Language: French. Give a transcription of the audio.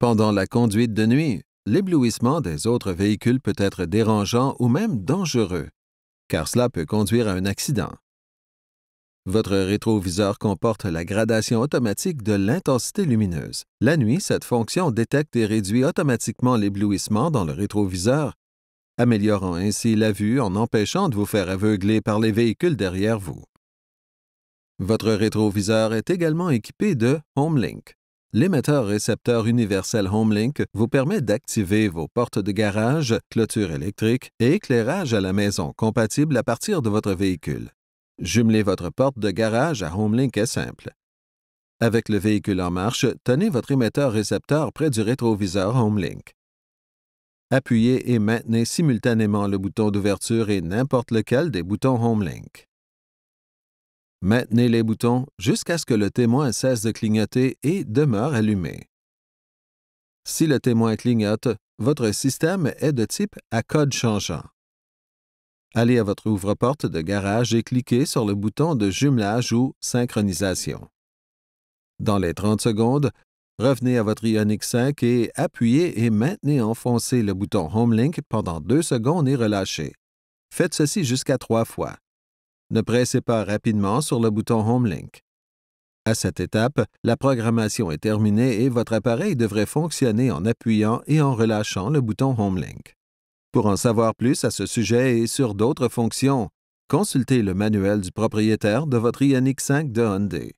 Pendant la conduite de nuit, l'éblouissement des autres véhicules peut être dérangeant ou même dangereux, car cela peut conduire à un accident. Votre rétroviseur comporte la gradation automatique de l'intensité lumineuse. La nuit, cette fonction détecte et réduit automatiquement l'éblouissement dans le rétroviseur, améliorant ainsi la vue en empêchant de vous faire aveugler par les véhicules derrière vous. Votre rétroviseur est également équipé de HomeLink, L'émetteur récepteur universel Homelink vous permet d'activer vos portes de garage, clôture électrique et éclairage à la maison compatibles à partir de votre véhicule. Jumeler votre porte de garage à Homelink est simple. Avec le véhicule en marche, tenez votre émetteur récepteur près du rétroviseur Homelink. Appuyez et maintenez simultanément le bouton d'ouverture et n'importe lequel des boutons Homelink. Maintenez les boutons jusqu'à ce que le témoin cesse de clignoter et demeure allumé. Si le témoin clignote, votre système est de type à code changeant. Allez à votre ouvre-porte de garage et cliquez sur le bouton de jumelage ou synchronisation. Dans les 30 secondes, revenez à votre Ioniq 5 et appuyez et maintenez enfoncé le bouton Home Link pendant 2 secondes et relâchez. Faites ceci jusqu'à 3 fois ne pressez pas rapidement sur le bouton Home Link. À cette étape, la programmation est terminée et votre appareil devrait fonctionner en appuyant et en relâchant le bouton Home Link. Pour en savoir plus à ce sujet et sur d'autres fonctions, consultez le manuel du propriétaire de votre Ioniq 5 de Hyundai.